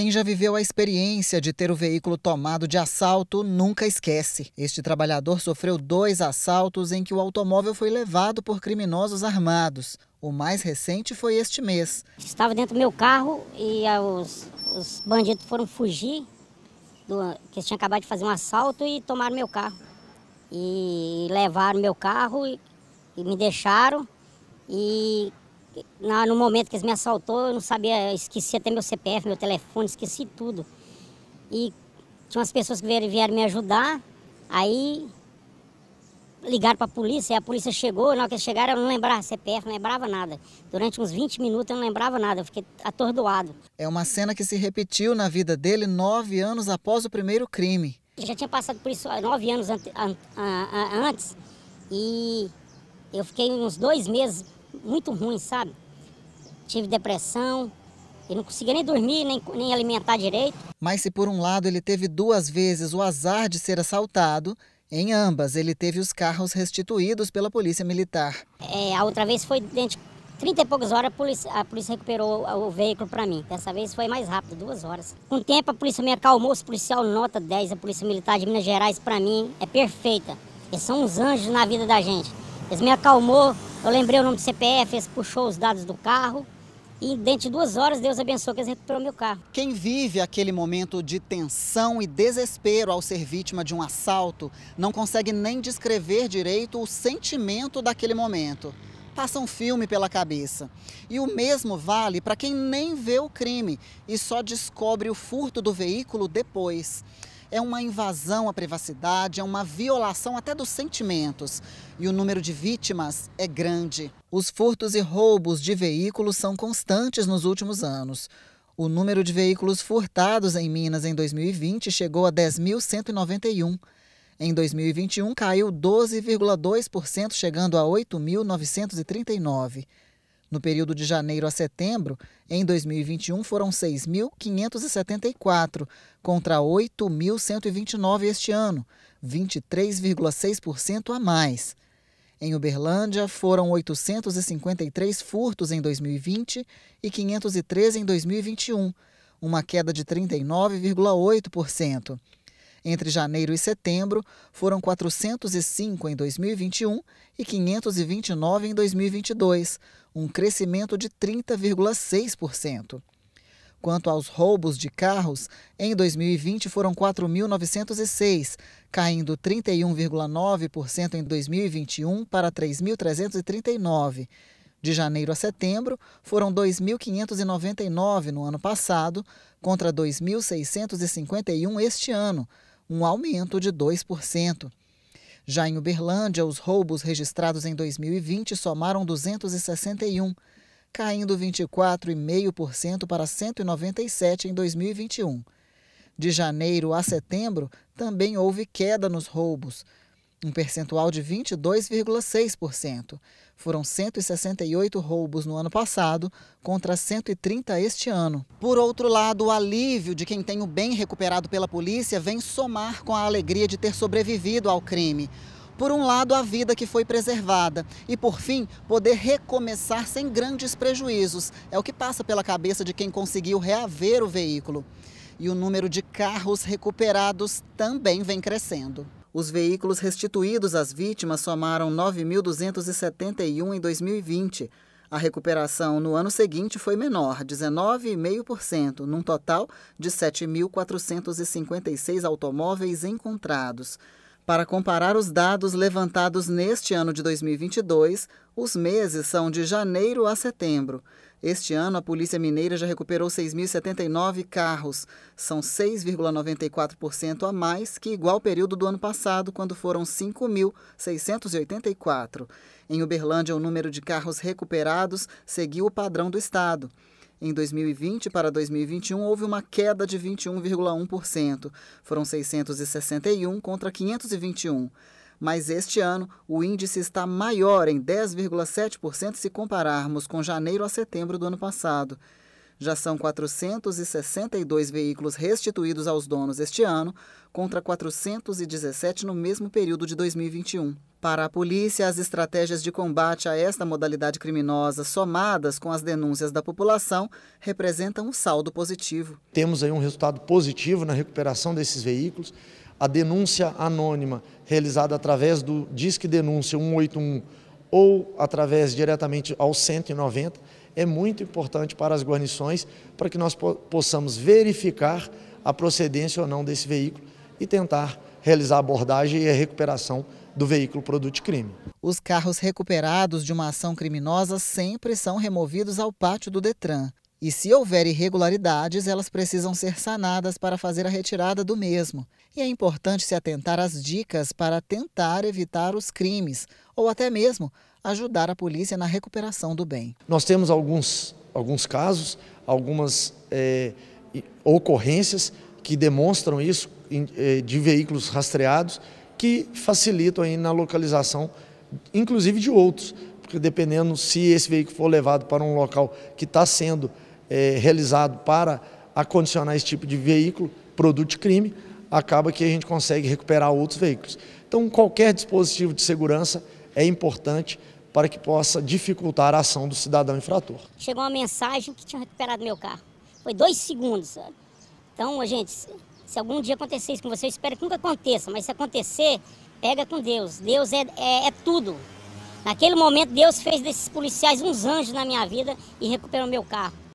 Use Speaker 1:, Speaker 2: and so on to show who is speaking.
Speaker 1: Quem já viveu a experiência de ter o veículo tomado de assalto nunca esquece. Este trabalhador sofreu dois assaltos em que o automóvel foi levado por criminosos armados.
Speaker 2: O mais recente foi este mês. Estava dentro do meu carro e ah, os, os bandidos foram fugir, do, que eles tinham acabado de fazer um assalto e tomaram meu carro. E levaram meu carro e, e me deixaram. E no momento que eles me assaltou, eu não sabia, esqueci até meu CPF, meu telefone, esqueci tudo. E tinha umas pessoas que vieram, vieram me ajudar, aí ligaram para a polícia, e a polícia chegou, na hora que eles chegaram eu não lembrava CPF, não lembrava nada. Durante uns 20 minutos eu não lembrava nada, eu fiquei atordoado.
Speaker 1: É uma cena que se repetiu na vida dele nove anos após o primeiro crime.
Speaker 2: Eu já tinha passado por isso ah, nove anos antes, antes e eu fiquei uns dois meses muito ruim, sabe? Tive depressão, e não conseguia nem dormir, nem, nem alimentar direito.
Speaker 1: Mas se por um lado ele teve duas vezes o azar de ser assaltado, em ambas ele teve os carros restituídos pela polícia militar.
Speaker 2: É, a outra vez foi dentro de 30 e poucas horas a polícia, a polícia recuperou o veículo para mim. Dessa vez foi mais rápido, duas horas. Com o tempo a polícia me acalmou, o policial nota 10, a polícia militar de Minas Gerais para mim é perfeita. Eles são uns anjos na vida da gente. Eles me acalmou, eu lembrei o nome do CPF, puxou os dados do carro. E dentro de duas horas, Deus abençoe que eles recuperou meu carro. Quem
Speaker 1: vive aquele momento de tensão e desespero ao ser vítima de um assalto, não consegue nem descrever direito o sentimento daquele momento. Passa um filme pela cabeça. E o mesmo vale para quem nem vê o crime e só descobre o furto do veículo depois é uma invasão à privacidade, é uma violação até dos sentimentos. E o número de vítimas é grande. Os furtos e roubos de veículos são constantes nos últimos anos. O número de veículos furtados em Minas em 2020 chegou a 10.191. Em 2021, caiu 12,2%, chegando a 8.939. No período de janeiro a setembro, em 2021, foram 6.574, contra 8.129 este ano, 23,6% a mais. Em Uberlândia, foram 853 furtos em 2020 e 513 em 2021, uma queda de 39,8%. Entre janeiro e setembro, foram 405 em 2021 e 529 em 2022, um crescimento de 30,6%. Quanto aos roubos de carros, em 2020 foram 4.906, caindo 31,9% em 2021 para 3.339. De janeiro a setembro, foram 2.599 no ano passado, contra 2.651 este ano, um aumento de 2%. Já em Uberlândia, os roubos registrados em 2020 somaram 261, caindo 24,5% para 197 em 2021. De janeiro a setembro, também houve queda nos roubos, um percentual de 22,6%. Foram 168 roubos no ano passado contra 130 este ano. Por outro lado, o alívio de quem tem o bem recuperado pela polícia vem somar com a alegria de ter sobrevivido ao crime. Por um lado, a vida que foi preservada e, por fim, poder recomeçar sem grandes prejuízos. É o que passa pela cabeça de quem conseguiu reaver o veículo. E o número de carros recuperados também vem crescendo. Os veículos restituídos às vítimas somaram 9.271 em 2020. A recuperação no ano seguinte foi menor, 19,5%, num total de 7.456 automóveis encontrados. Para comparar os dados levantados neste ano de 2022, os meses são de janeiro a setembro. Este ano, a Polícia Mineira já recuperou 6.079 carros. São 6,94% a mais que igual período do ano passado, quando foram 5.684. Em Uberlândia, o número de carros recuperados seguiu o padrão do Estado. Em 2020 para 2021, houve uma queda de 21,1%. Foram 661 contra 521 mas este ano o índice está maior em 10,7% se compararmos com janeiro a setembro do ano passado. Já são 462 veículos restituídos aos donos este ano, contra 417 no mesmo período de 2021. Para a polícia, as estratégias de combate a esta modalidade criminosa,
Speaker 3: somadas com as denúncias da população,
Speaker 1: representam um saldo positivo.
Speaker 3: Temos aí um resultado positivo na recuperação desses veículos a denúncia anônima realizada através do Disque Denúncia 181 ou através diretamente ao 190 é muito importante para as guarnições, para que nós possamos verificar a procedência ou não desse veículo e tentar realizar a abordagem e a recuperação do veículo produto de crime. Os carros recuperados de uma ação criminosa
Speaker 1: sempre são removidos ao pátio do Detran. E se houver irregularidades, elas precisam ser sanadas para fazer a retirada do mesmo. E é importante se atentar às dicas para tentar evitar os crimes ou até mesmo ajudar a polícia na recuperação
Speaker 3: do bem. Nós temos alguns, alguns casos, algumas é, ocorrências que demonstram isso é, de veículos rastreados que facilitam aí na localização, inclusive de outros, porque dependendo se esse veículo for levado para um local que está sendo é, realizado para acondicionar esse tipo de veículo, produto de crime, acaba que a gente consegue recuperar outros veículos. Então, qualquer dispositivo de segurança é importante para que possa dificultar a ação do cidadão infrator.
Speaker 2: Chegou uma mensagem que tinha recuperado meu carro. Foi dois segundos. Então, gente, se algum dia acontecer isso com você, eu espero que nunca aconteça, mas se acontecer, pega com Deus. Deus é, é, é tudo. Naquele momento, Deus fez desses policiais uns anjos na minha vida e recuperou meu carro.